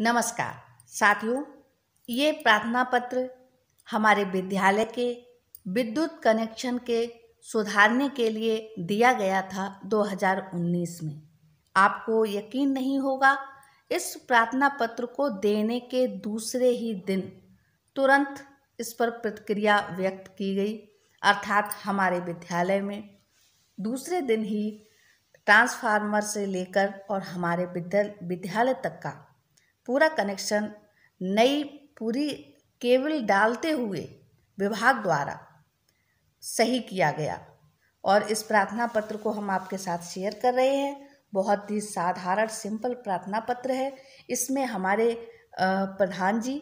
नमस्कार साथियों ये प्रार्थना पत्र हमारे विद्यालय के विद्युत कनेक्शन के सुधारने के लिए दिया गया था 2019 में आपको यकीन नहीं होगा इस प्रार्थना पत्र को देने के दूसरे ही दिन तुरंत इस पर प्रतिक्रिया व्यक्त की गई अर्थात हमारे विद्यालय में दूसरे दिन ही ट्रांसफार्मर से लेकर और हमारे विद्यालय तक का पूरा कनेक्शन नई पूरी केबल डालते हुए विभाग द्वारा सही किया गया और इस प्रार्थना पत्र को हम आपके साथ शेयर कर रहे हैं बहुत ही साधारण सिंपल प्रार्थना पत्र है इसमें हमारे प्रधान जी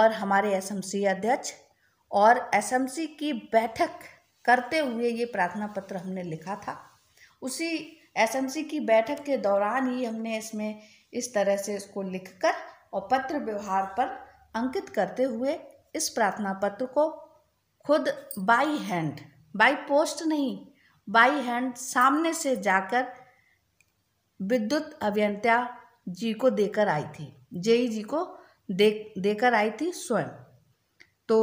और हमारे एसएमसी अध्यक्ष और एसएमसी की बैठक करते हुए ये प्रार्थना पत्र हमने लिखा था उसी एसएमसी की बैठक के दौरान ही हमने इसमें इस तरह से इसको लिखकर और पत्र व्यवहार पर अंकित करते हुए इस प्रार्थना पत्र को खुद बाई हैंड बाई पोस्ट नहीं बाई हैंड सामने से जाकर विद्युत अभियंता जी को देकर आई थी जेई जी को दे देकर आई थी स्वयं तो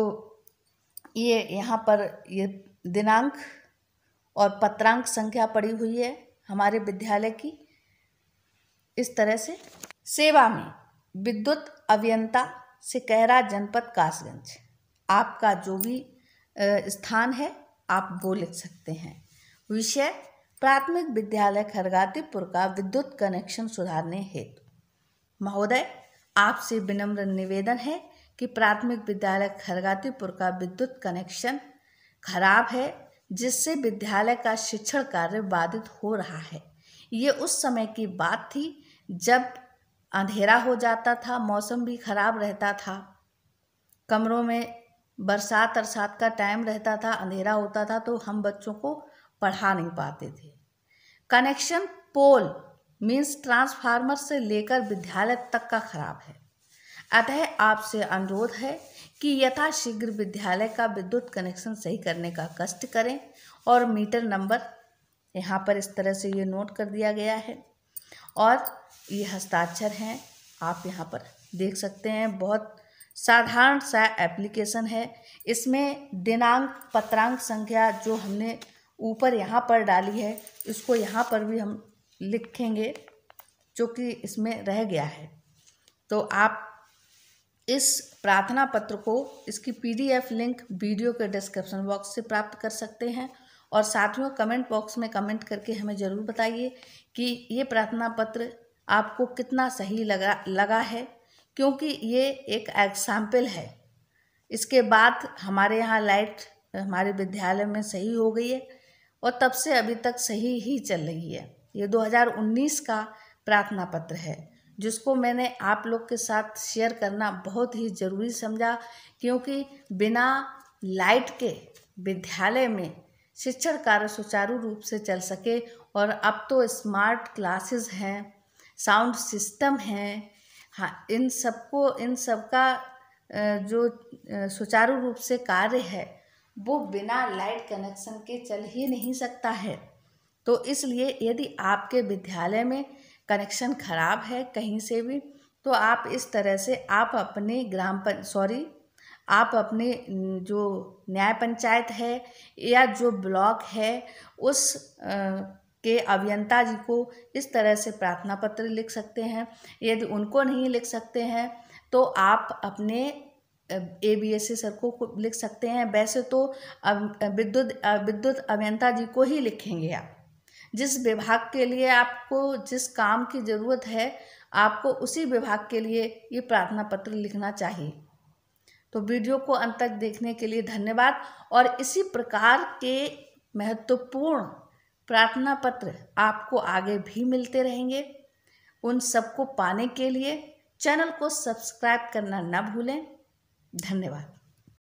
ये यहाँ पर ये दिनांक और पत्रांक संख्या पड़ी हुई है हमारे विद्यालय की इस तरह से सेवा में विद्युत अभियंता से कहरा जनपद कासगंज आपका जो भी स्थान है आप वो लिख सकते हैं विषय प्राथमिक विद्यालय खरगातीपुर का विद्युत कनेक्शन सुधारने हेतु महोदय आपसे विनम्र निवेदन है कि प्राथमिक विद्यालय खरगातीपुर का विद्युत कनेक्शन खराब है जिससे विद्यालय का शिक्षण कार्य बाधित हो रहा है ये उस समय की बात थी जब अंधेरा हो जाता था मौसम भी ख़राब रहता था कमरों में बरसात अरसात का टाइम रहता था अंधेरा होता था तो हम बच्चों को पढ़ा नहीं पाते थे कनेक्शन पोल मीन्स ट्रांसफार्मर से लेकर विद्यालय तक का खराब है अतः आपसे अनुरोध है कि यथाशीघ्र विद्यालय का विद्युत कनेक्शन सही करने का कष्ट करें और मीटर नंबर यहाँ पर इस तरह से ये नोट कर दिया गया है और ये हस्ताक्षर हैं आप यहाँ पर देख सकते हैं बहुत साधारण सा एप्लीकेशन है इसमें दिनांक पत्रांक संख्या जो हमने ऊपर यहाँ पर डाली है इसको यहाँ पर भी हम लिखेंगे जो कि इसमें रह गया है तो आप इस प्रार्थना पत्र को इसकी पीडीएफ लिंक वीडियो के डिस्क्रिप्शन बॉक्स से प्राप्त कर सकते हैं और साथियों कमेंट बॉक्स में कमेंट करके हमें ज़रूर बताइए कि ये प्रार्थना पत्र आपको कितना सही लगा लगा है क्योंकि ये एक एग्जाम्पल है इसके बाद हमारे यहाँ लाइट हमारे विद्यालय में सही हो गई है और तब से अभी तक सही ही चल रही है ये 2019 का प्रार्थना पत्र है जिसको मैंने आप लोग के साथ शेयर करना बहुत ही ज़रूरी समझा क्योंकि बिना लाइट के विद्यालय में शिक्षण कार्य सुचारू रूप से चल सके और अब तो स्मार्ट क्लासेस हैं साउंड सिस्टम हैं हाँ इन सबको इन सबका जो सुचारू रूप से कार्य है वो बिना लाइट कनेक्शन के चल ही नहीं सकता है तो इसलिए यदि आपके विद्यालय में कनेक्शन ख़राब है कहीं से भी तो आप इस तरह से आप अपने ग्राम पंच सॉरी आप अपने जो न्याय पंचायत है या जो ब्लॉक है उस आ, के अभियंता जी को इस तरह से प्रार्थना पत्र लिख सकते हैं यदि उनको नहीं लिख सकते हैं तो आप अपने A B S C sir को लिख सकते हैं वैसे तो विद्युत विद्युत अभियंता जी को ही लिखेंगे आप जिस विभाग के लिए आपको जिस काम की ज़रूरत है आपको उसी विभाग के लिए ये प्रार्थना पत्र लिखना चाहिए तो वीडियो को अंत तक देखने के लिए धन्यवाद और इसी प्रकार के महत्वपूर्ण प्रार्थना पत्र आपको आगे भी मिलते रहेंगे उन सबको पाने के लिए चैनल को सब्सक्राइब करना ना भूलें धन्यवाद